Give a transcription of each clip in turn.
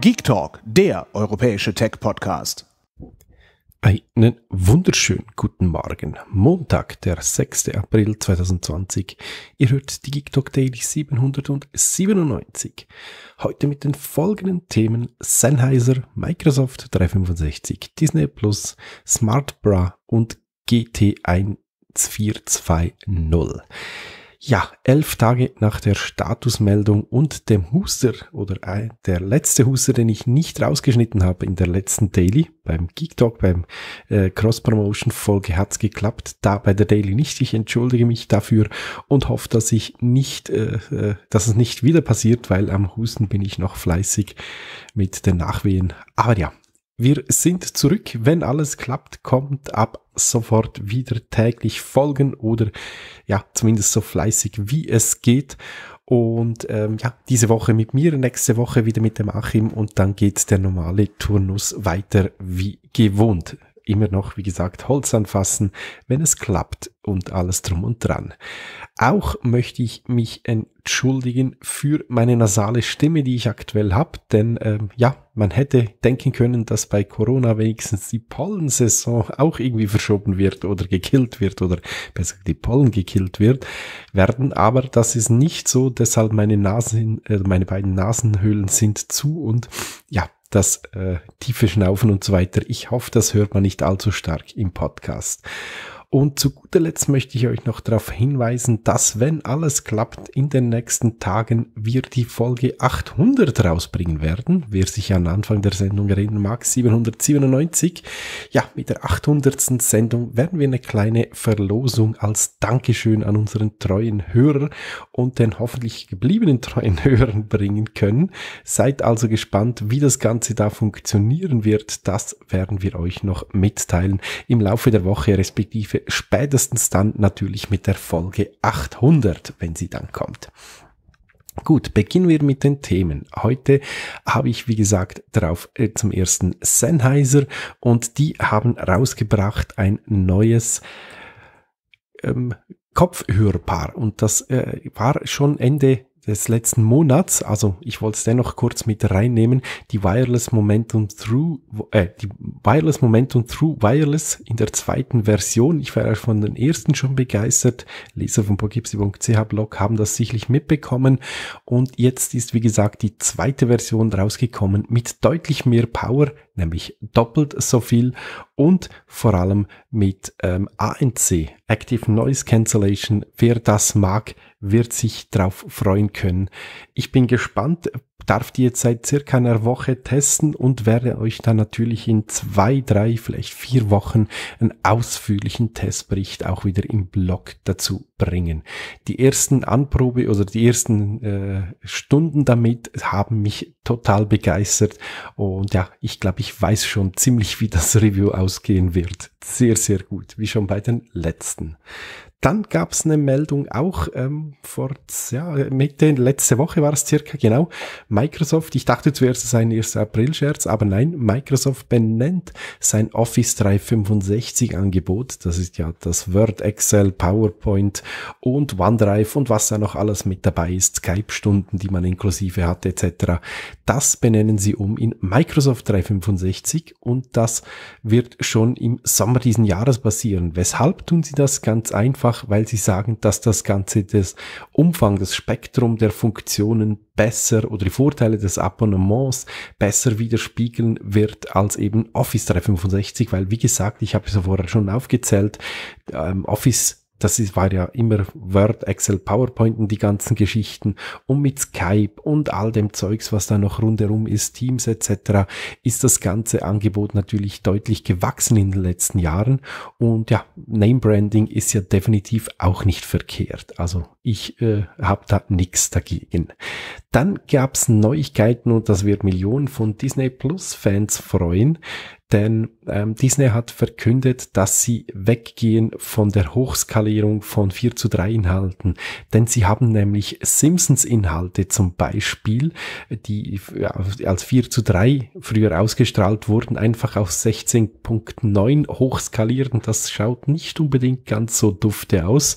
Geek Talk, der europäische Tech-Podcast. Einen wunderschönen guten Morgen. Montag, der 6. April 2020. Ihr hört die Geek Talk Daily 797. Heute mit den folgenden Themen Sennheiser, Microsoft 365, Disney Plus, Smart Bra und GT1420. Ja, elf Tage nach der Statusmeldung und dem Huster oder der letzte Huster, den ich nicht rausgeschnitten habe in der letzten Daily, beim Geek Talk, beim äh, Cross-Promotion-Folge hat's geklappt, da bei der Daily nicht. Ich entschuldige mich dafür und hoffe, dass ich nicht, äh, äh, dass es nicht wieder passiert, weil am Husten bin ich noch fleißig mit den Nachwehen. Aber ja, wir sind zurück. Wenn alles klappt, kommt ab sofort wieder täglich Folgen oder ja, zumindest so fleißig wie es geht. Und ähm, ja, diese Woche mit mir, nächste Woche wieder mit dem Achim und dann geht der normale Turnus weiter wie gewohnt immer noch, wie gesagt, Holz anfassen, wenn es klappt und alles drum und dran. Auch möchte ich mich entschuldigen für meine nasale Stimme, die ich aktuell habe, denn ähm, ja, man hätte denken können, dass bei Corona wenigstens die Pollensaison auch irgendwie verschoben wird oder gekillt wird oder besser die Pollen gekillt wird, werden, aber das ist nicht so, deshalb meine Nasen, äh, meine beiden Nasenhöhlen sind zu und ja, das äh, tiefe Schnaufen und so weiter. Ich hoffe, das hört man nicht allzu stark im Podcast. Und zu guter Letzt möchte ich euch noch darauf hinweisen, dass wenn alles klappt, in den nächsten Tagen wir die Folge 800 rausbringen werden. Wer sich an Anfang der Sendung erinnern mag, 797. Ja, mit der 800. Sendung werden wir eine kleine Verlosung als Dankeschön an unseren treuen Hörer und den hoffentlich gebliebenen treuen Hörern bringen können. Seid also gespannt, wie das Ganze da funktionieren wird. Das werden wir euch noch mitteilen im Laufe der Woche, respektive spätestens dann natürlich mit der Folge 800, wenn sie dann kommt. Gut, beginnen wir mit den Themen. Heute habe ich, wie gesagt, drauf äh, zum ersten Sennheiser und die haben rausgebracht ein neues ähm, Kopfhörpaar und das äh, war schon Ende des letzten Monats, also ich wollte es dennoch kurz mit reinnehmen, die Wireless Momentum Through, äh, die Wireless Momentum Through Wireless in der zweiten Version. Ich war ja von den ersten schon begeistert. Leser von pogipsi.ch Blog haben das sicherlich mitbekommen. Und jetzt ist, wie gesagt, die zweite Version rausgekommen mit deutlich mehr Power, nämlich doppelt so viel und vor allem mit ähm, ANC, Active Noise Cancellation. Wer das mag, wird sich drauf freuen können. Ich bin gespannt, darf die jetzt seit circa einer Woche testen und werde euch dann natürlich in zwei, drei, vielleicht vier Wochen einen ausführlichen Testbericht auch wieder im Blog dazu verbringen. Die ersten Anprobe oder die ersten äh, Stunden damit haben mich total begeistert und ja, ich glaube, ich weiß schon ziemlich, wie das Review ausgehen wird. Sehr, sehr gut, wie schon bei den letzten. Dann gab es eine Meldung auch ähm, vor ja, Mitte, letzte Woche war es circa, genau, Microsoft, ich dachte zuerst, es sei ein 1. April-Scherz, aber nein, Microsoft benennt sein Office 365-Angebot, das ist ja das Word, Excel, PowerPoint und OneDrive und was da noch alles mit dabei ist, Skype-Stunden, die man inklusive hat etc. Das benennen sie um in Microsoft 365 und das wird schon im Sommer diesen Jahres passieren. Weshalb tun sie das ganz einfach? einfach, weil sie sagen, dass das Ganze das Umfang, das Spektrum der Funktionen besser oder die Vorteile des Abonnements besser widerspiegeln wird als eben Office 365, weil wie gesagt, ich habe es ja vorher schon aufgezählt, ähm, Office das ist, war ja immer Word, Excel, PowerPoint und die ganzen Geschichten und mit Skype und all dem Zeugs, was da noch rundherum ist, Teams etc., ist das ganze Angebot natürlich deutlich gewachsen in den letzten Jahren und ja, Name Branding ist ja definitiv auch nicht verkehrt. Also ich äh, habe da nichts dagegen. Dann gab's Neuigkeiten und das wird Millionen von Disney Plus Fans freuen denn ähm, Disney hat verkündet, dass sie weggehen von der Hochskalierung von 4 zu 3 Inhalten, denn sie haben nämlich Simpsons Inhalte zum Beispiel, die als 4 zu 3 früher ausgestrahlt wurden, einfach auf 16.9 hochskaliert und das schaut nicht unbedingt ganz so dufte aus.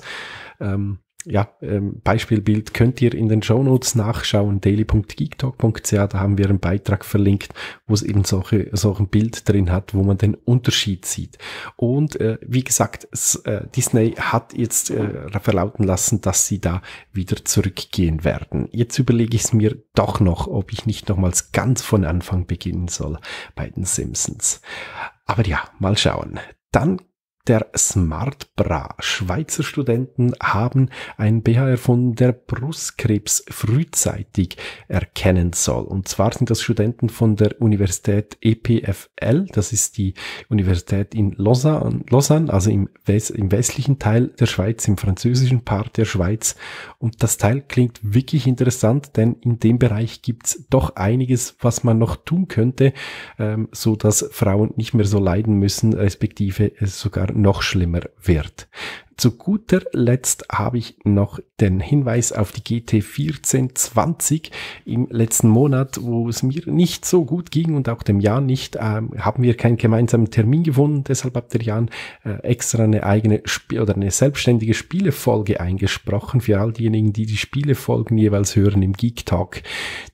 Ähm, ja, ähm, Beispielbild könnt ihr in den Shownotes nachschauen, daily.geektalk.ca, da haben wir einen Beitrag verlinkt, wo es eben solche, solch ein Bild drin hat, wo man den Unterschied sieht. Und äh, wie gesagt, es, äh, Disney hat jetzt äh, verlauten lassen, dass sie da wieder zurückgehen werden. Jetzt überlege ich es mir doch noch, ob ich nicht nochmals ganz von Anfang beginnen soll bei den Simpsons. Aber ja, mal schauen. Dann der Smart Bra. Schweizer Studenten haben ein BH erfunden, der Brustkrebs frühzeitig erkennen soll. Und zwar sind das Studenten von der Universität EPFL, das ist die Universität in Lausanne, Lausanne also im, West, im westlichen Teil der Schweiz, im französischen Part der Schweiz. Und das Teil klingt wirklich interessant, denn in dem Bereich gibt's doch einiges, was man noch tun könnte, ähm, so dass Frauen nicht mehr so leiden müssen, respektive es äh, sogar noch schlimmer wird. Zu guter Letzt habe ich noch den Hinweis auf die GT 1420 im letzten Monat, wo es mir nicht so gut ging und auch dem Jan nicht, äh, haben wir keinen gemeinsamen Termin gefunden. Deshalb hat der Jan äh, extra eine eigene Sp oder eine selbstständige Spielefolge eingesprochen für all diejenigen, die die Spielefolgen jeweils hören im Geek Talk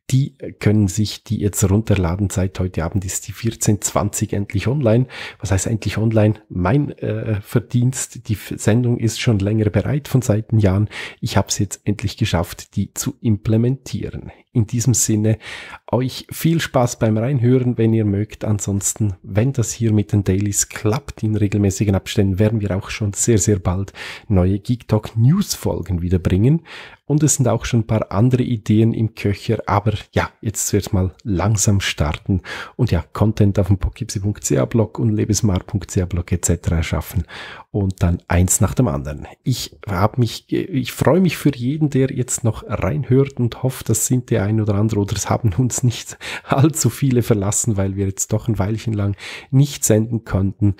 die können sich die jetzt runterladen. Seit heute Abend ist die 14.20 endlich online. Was heißt endlich online? Mein äh, Verdienst. Die Sendung ist schon länger bereit von Seiten Jahren. Ich habe es jetzt endlich geschafft, die zu implementieren in diesem Sinne euch viel Spaß beim Reinhören, wenn ihr mögt. Ansonsten, wenn das hier mit den Dailies klappt in regelmäßigen Abständen, werden wir auch schon sehr, sehr bald neue Geek Talk News Folgen wiederbringen. Und es sind auch schon ein paar andere Ideen im Köcher. Aber ja, jetzt zuerst mal langsam starten und ja, Content auf dem pokipsi.ca Blog und lebesmar.ca Blog etc. erschaffen und dann eins nach dem anderen. Ich habe mich, ich freue mich für jeden, der jetzt noch reinhört und hofft, das sind ja ein oder andere oder es haben uns nicht allzu viele verlassen, weil wir jetzt doch ein Weilchen lang nicht senden konnten.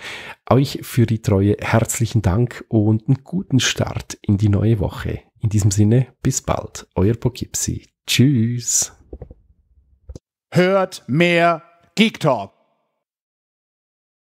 Euch für die Treue herzlichen Dank und einen guten Start in die neue Woche. In diesem Sinne, bis bald, euer Poughkeepsie. Tschüss. Hört mehr Geek Talk.